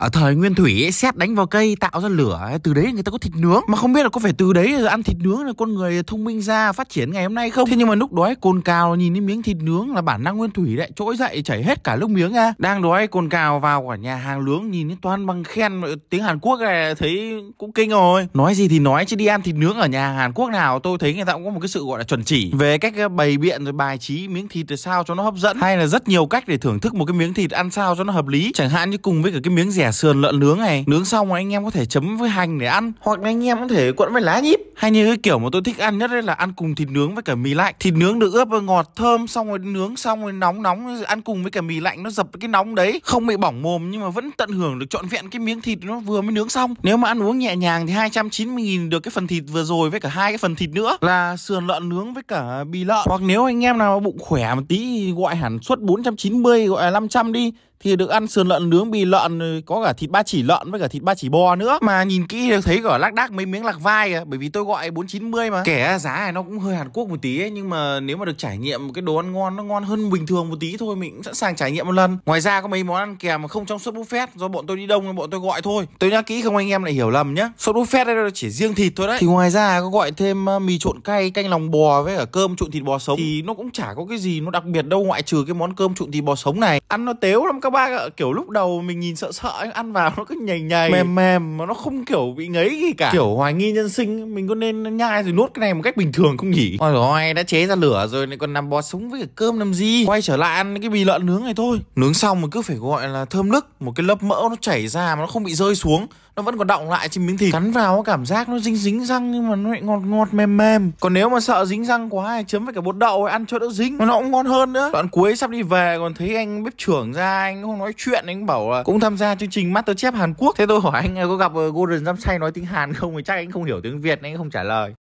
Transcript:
ở thời nguyên thủy ấy, xét đánh vào cây tạo ra lửa ấy, từ đấy người ta có thịt nướng mà không biết là có phải từ đấy ăn thịt nướng là con người thông minh ra phát triển ngày hôm nay không thế nhưng mà lúc đói cồn cào nhìn thấy miếng thịt nướng là bản năng nguyên thủy đấy trỗi dậy chảy hết cả lúc miếng ra đang đói cồn cào vào quả nhà hàng nướng nhìn thấy toàn bằng khen tiếng hàn quốc này thấy cũng kinh rồi nói gì thì nói chứ đi ăn thịt nướng ở nhà hàng hàn quốc nào tôi thấy người ta cũng có một cái sự gọi là chuẩn chỉ về cách ờ, bày biện rồi bài trí miếng thịt để sao cho nó hấp dẫn hay là rất nhiều cách để thưởng thức một cái miếng thịt ăn sao cho nó hợp lý chẳng hạn như cùng với cả cái miếng rẻ sườn lợn nướng này nướng xong anh em có thể chấm với hành để ăn hoặc anh em có thể quận với lá nhíp hay như cái kiểu mà tôi thích ăn nhất đấy là ăn cùng thịt nướng với cả mì lạnh thịt nướng được ướp ngọt thơm xong rồi nướng xong rồi nóng nóng ăn cùng với cả mì lạnh nó dập cái nóng đấy không bị bỏng mồm nhưng mà vẫn tận hưởng được trọn vẹn cái miếng thịt nó vừa mới nướng xong nếu mà ăn uống nhẹ nhàng thì 290.000 được cái phần thịt vừa rồi với cả hai cái phần thịt nữa là sườn lợn nướng với cả bì lợn hoặc nếu anh em nào bụng khỏe một tí gọi hẳn suất 490 gọi là 500 đi thì được ăn sườn lợn nướng bì lợn có cả thịt ba chỉ lợn với cả thịt ba chỉ bò nữa mà nhìn kỹ thì thấy cả lác đác mấy miếng lạc vai à bởi vì tôi gọi 490 mà kể giá này nó cũng hơi Hàn Quốc một tí ấy nhưng mà nếu mà được trải nghiệm một cái đồ ăn ngon nó ngon hơn bình thường một tí thôi mình cũng sẵn sàng trải nghiệm một lần ngoài ra có mấy món ăn kèm mà không trong suất buffet do bọn tôi đi đông nên bọn tôi gọi thôi tôi nhắc kỹ không anh em lại hiểu lầm nhá suất buffet đây là chỉ riêng thịt thôi đấy thì ngoài ra có gọi thêm ờ, mì trộn cay canh lòng bò với cả cơm trộn thịt bò sống thì nó cũng chả có cái gì nó đặc biệt đâu ngoại trừ cái món cơm trộn thịt bò sống này ăn nó tếu lắm các các bác kiểu lúc đầu mình nhìn sợ sợ nhưng ăn vào nó cứ nhầy nhầy mềm mềm mà nó không kiểu bị ngấy gì cả kiểu hoài nghi nhân sinh mình có nên nhai rồi nuốt cái này một cách bình thường không nhỉ ôi rồi đã chế ra lửa rồi lại còn nằm bò súng với cả cơm làm gì quay trở lại ăn cái bì lợn nướng này thôi nướng xong mà cứ phải gọi là thơm nức một cái lớp mỡ nó chảy ra mà nó không bị rơi xuống nó vẫn còn động lại trên miếng thịt cắn vào cảm giác nó dính dính răng nhưng mà nó lại ngọt ngọt mềm mềm còn nếu mà sợ dính răng quá thì chấm với cả bột đậu ăn cho đỡ dính nó cũng ngon hơn nữa đoạn cuối sắp đi về còn thấy anh bếp trưởng ra anh anh không nói chuyện anh bảo là cũng tham gia chương trình masterchef hàn quốc thế tôi hỏi anh ờ, có gặp ờ, golden giam say nói tiếng hàn không thì chắc anh không hiểu tiếng việt anh không trả lời